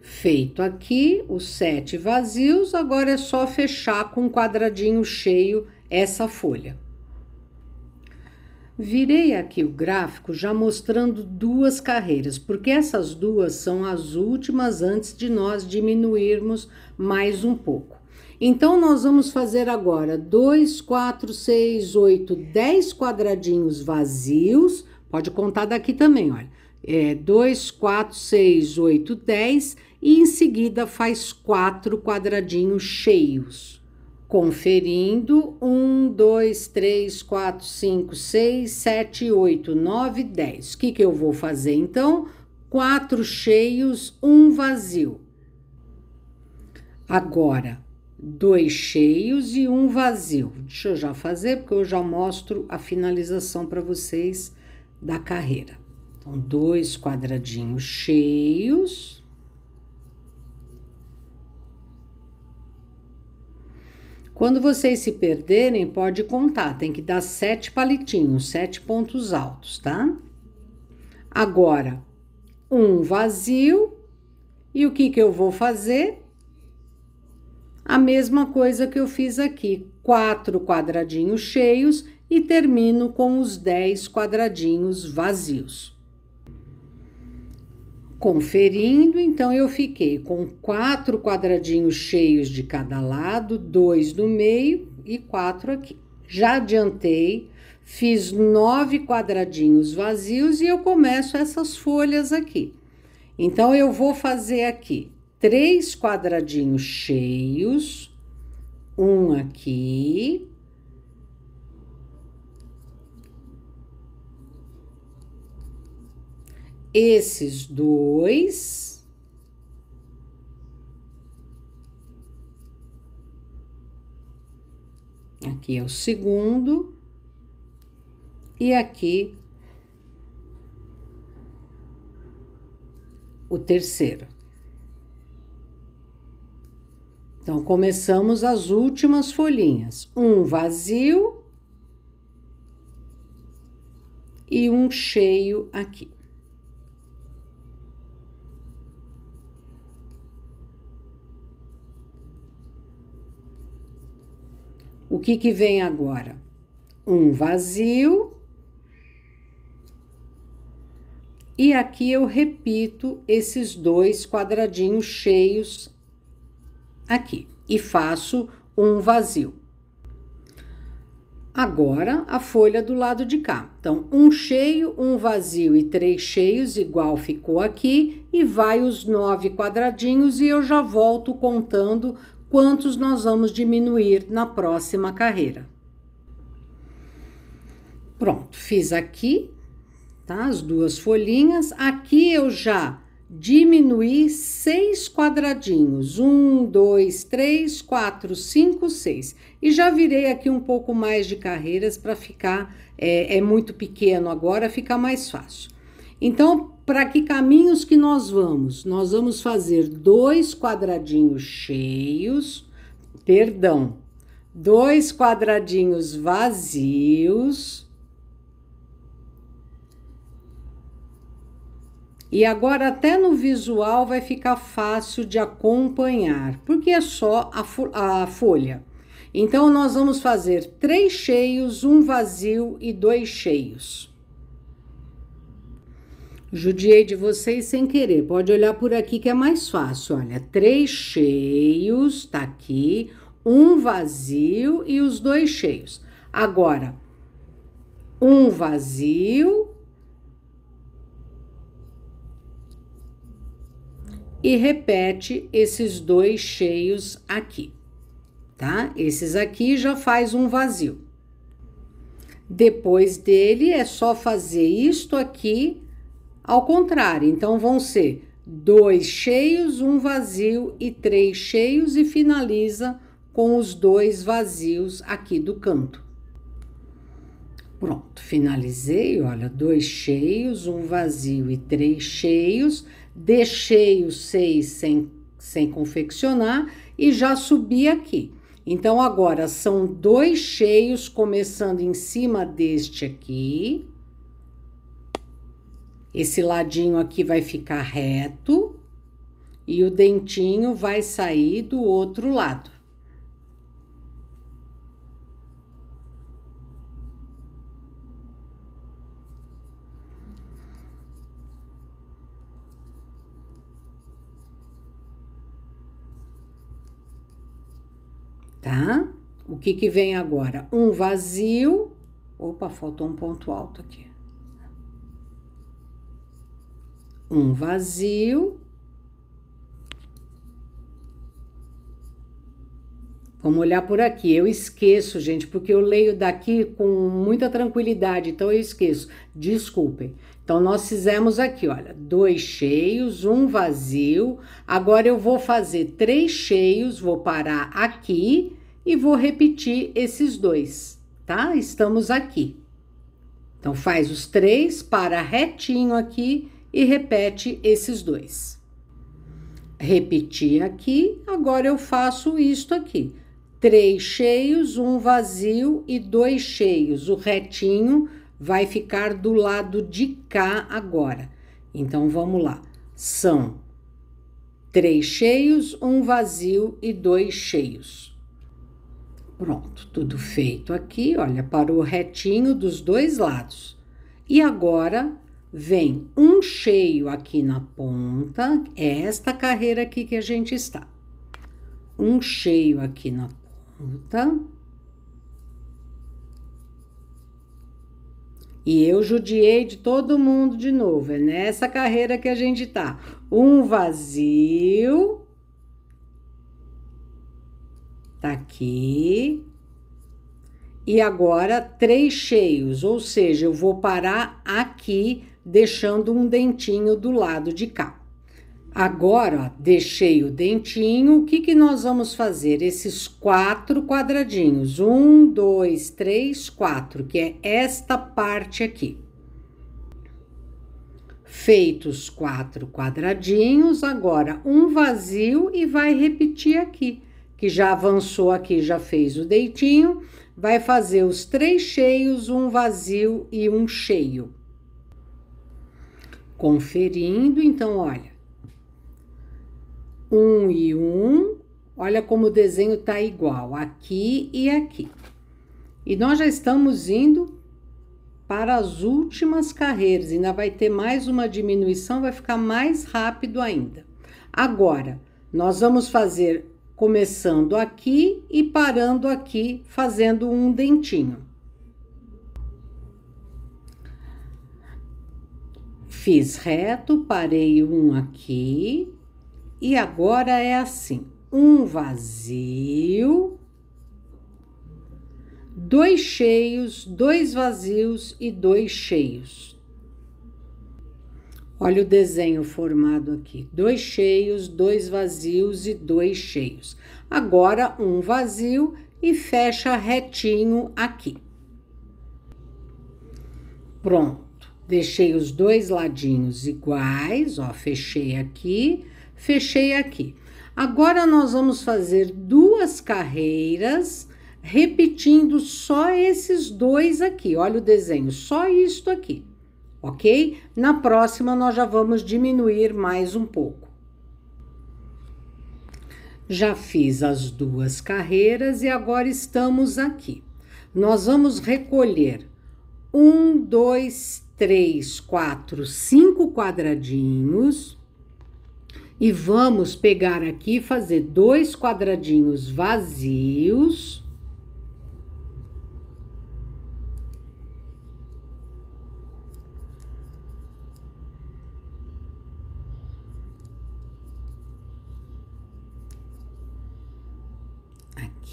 Feito aqui os sete vazios, agora é só fechar com um quadradinho cheio essa folha. Virei aqui o gráfico já mostrando duas carreiras, porque essas duas são as últimas antes de nós diminuirmos mais um pouco. Então, nós vamos fazer agora 2, 4, 6, 8, 10 quadradinhos vazios. Pode contar daqui também, olha. É 2, 4, 6, 8, 10. E em seguida faz 4 quadradinhos cheios. Conferindo: 1, 2, 3, 4, 5, 6, 7, 8, 9, 10. O que, que eu vou fazer então? 4 cheios, um vazio. Agora, dois cheios e um vazio. Deixa eu já fazer, porque eu já mostro a finalização para vocês da carreira. Então, dois quadradinhos cheios. Quando vocês se perderem, pode contar, tem que dar sete palitinhos, sete pontos altos, tá? Agora, um vazio, e o que, que eu vou fazer? a mesma coisa que eu fiz aqui, quatro quadradinhos cheios e termino com os 10 quadradinhos vazios. Conferindo, então eu fiquei com quatro quadradinhos cheios de cada lado, dois do meio e quatro aqui. Já adiantei, fiz nove quadradinhos vazios e eu começo essas folhas aqui. Então eu vou fazer aqui três quadradinhos cheios, um aqui. Esses dois. Aqui é o segundo. E aqui o terceiro. Então, começamos as últimas folhinhas. Um vazio e um cheio aqui. O que que vem agora? Um vazio. E aqui eu repito esses dois quadradinhos cheios aqui e faço um vazio. Agora, a folha do lado de cá. Então, um cheio, um vazio e três cheios, igual ficou aqui, e vai os nove quadradinhos, e eu já volto contando quantos nós vamos diminuir na próxima carreira. Pronto, fiz aqui, tá? As duas folhinhas. Aqui eu já diminuir seis quadradinhos. Um, dois, três, quatro, cinco, seis. E já virei aqui um pouco mais de carreiras para ficar, é, é muito pequeno agora, fica mais fácil. Então, para que caminhos que nós vamos? Nós vamos fazer dois quadradinhos cheios, perdão, dois quadradinhos vazios E agora até no visual vai ficar fácil de acompanhar, porque é só a, fo a folha. Então, nós vamos fazer três cheios, um vazio e dois cheios. Judiei de vocês sem querer, pode olhar por aqui que é mais fácil. Olha, três cheios, tá aqui, um vazio e os dois cheios. Agora, um vazio e repete esses dois cheios aqui, tá? Esses aqui já faz um vazio. Depois dele é só fazer isto aqui ao contrário. Então vão ser dois cheios, um vazio e três cheios e finaliza com os dois vazios aqui do canto. Pronto, finalizei, olha, dois cheios, um vazio e três cheios deixei os seis sem, sem confeccionar e já subi aqui. Então, agora são dois cheios começando em cima deste aqui. Esse ladinho aqui vai ficar reto e o dentinho vai sair do outro lado. tá? O que que vem agora? Um vazio. Opa, faltou um ponto alto aqui. Um vazio. Vamos olhar por aqui. Eu esqueço, gente, porque eu leio daqui com muita tranquilidade, então eu esqueço. Desculpem. Então, nós fizemos aqui, olha, dois cheios, um vazio. Agora, eu vou fazer três cheios, vou parar aqui e vou repetir esses dois, tá? Estamos aqui. Então, faz os três, para retinho aqui e repete esses dois. Repeti aqui, agora eu faço isto aqui. Três cheios, um vazio e dois cheios. O retinho vai ficar do lado de cá agora. Então, vamos lá. São três cheios, um vazio e dois cheios. Pronto, tudo feito aqui, olha, parou retinho dos dois lados. E agora vem um cheio aqui na ponta, é esta carreira aqui que a gente está. Um cheio aqui na ponta. E eu judiei de todo mundo de novo, é nessa carreira que a gente tá. Um vazio Tá aqui. E agora, três cheios, ou seja, eu vou parar aqui, deixando um dentinho do lado de cá. Agora, ó, deixei o dentinho, o que, que nós vamos fazer? Esses quatro quadradinhos, um, dois, três, quatro, que é esta parte aqui. Feitos quatro quadradinhos, agora um vazio e vai repetir aqui que já avançou aqui, já fez o deitinho, vai fazer os três cheios, um vazio e um cheio. Conferindo, então, olha. Um e um, olha como o desenho tá igual, aqui e aqui. E nós já estamos indo para as últimas carreiras, ainda vai ter mais uma diminuição, vai ficar mais rápido ainda. Agora, nós vamos fazer começando aqui e parando aqui, fazendo um dentinho. Fiz reto, parei um aqui e agora é assim: um vazio, dois cheios, dois vazios e dois cheios. Olha o desenho formado aqui: dois cheios, dois vazios e dois cheios. Agora um vazio e fecha retinho aqui. Pronto. Deixei os dois ladinhos iguais, ó, fechei aqui, fechei aqui. Agora nós vamos fazer duas carreiras repetindo só esses dois aqui. Olha o desenho, só isto aqui ok? Na próxima, nós já vamos diminuir mais um pouco. Já fiz as duas carreiras e agora estamos aqui. Nós vamos recolher um, dois, três, quatro, cinco quadradinhos e vamos pegar aqui e fazer dois quadradinhos vazios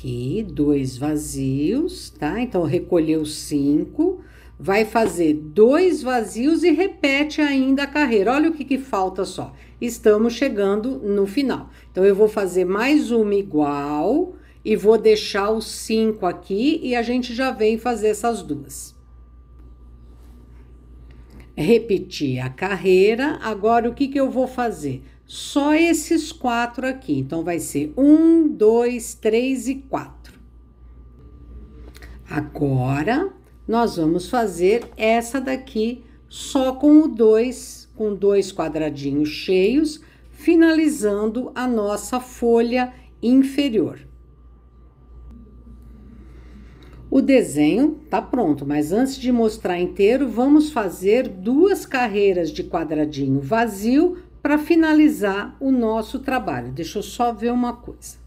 aqui, dois vazios, tá? Então, recolheu cinco, vai fazer dois vazios e repete ainda a carreira. Olha o que, que falta só. Estamos chegando no final. Então, eu vou fazer mais uma igual e vou deixar os cinco aqui e a gente já vem fazer essas duas. Repetir a carreira. Agora, o que, que eu vou fazer? só esses quatro aqui. Então, vai ser um, dois, três e quatro. Agora, nós vamos fazer essa daqui só com o dois, com dois quadradinhos cheios, finalizando a nossa folha inferior. O desenho tá pronto, mas antes de mostrar inteiro, vamos fazer duas carreiras de quadradinho vazio para finalizar o nosso trabalho. Deixa eu só ver uma coisa.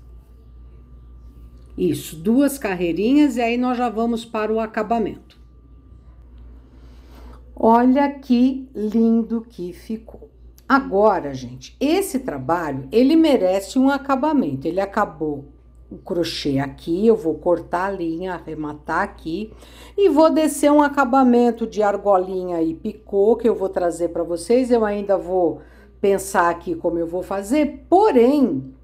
Isso, duas carreirinhas e aí nós já vamos para o acabamento. Olha que lindo que ficou. Agora, gente, esse trabalho, ele merece um acabamento. Ele acabou o crochê aqui, eu vou cortar a linha, arrematar aqui e vou descer um acabamento de argolinha e picô que eu vou trazer para vocês. Eu ainda vou pensar aqui como eu vou fazer, porém,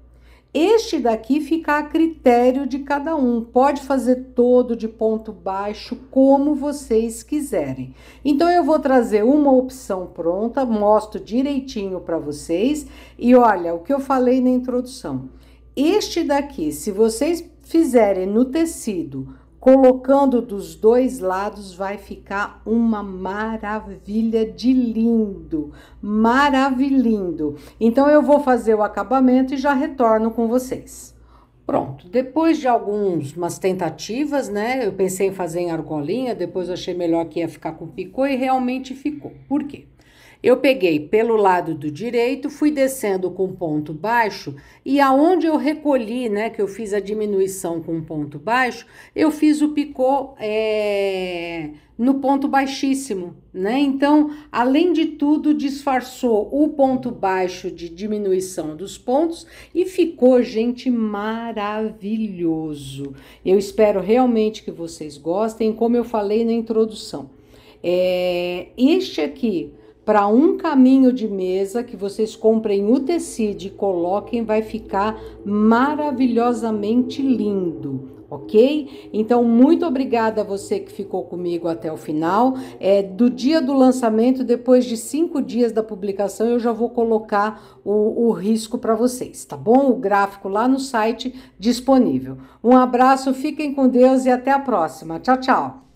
este daqui fica a critério de cada um. Pode fazer todo de ponto baixo, como vocês quiserem. Então eu vou trazer uma opção pronta, mostro direitinho para vocês. E olha, o que eu falei na introdução. Este daqui, se vocês fizerem no tecido colocando dos dois lados vai ficar uma maravilha de lindo, maravilhindo. Então eu vou fazer o acabamento e já retorno com vocês. Pronto, depois de algumas tentativas, né? Eu pensei em fazer em argolinha, depois achei melhor que ia ficar com picô e realmente ficou. Por quê? Eu peguei pelo lado do direito, fui descendo com ponto baixo e aonde eu recolhi, né, que eu fiz a diminuição com ponto baixo, eu fiz o picô é, no ponto baixíssimo, né? Então, além de tudo, disfarçou o ponto baixo de diminuição dos pontos e ficou, gente, maravilhoso. Eu espero realmente que vocês gostem, como eu falei na introdução. É, este aqui para um caminho de mesa que vocês comprem o tecido e coloquem, vai ficar maravilhosamente lindo, ok? Então, muito obrigada a você que ficou comigo até o final. É, do dia do lançamento, depois de cinco dias da publicação, eu já vou colocar o, o risco para vocês, tá bom? O gráfico lá no site disponível. Um abraço, fiquem com Deus e até a próxima. Tchau, tchau!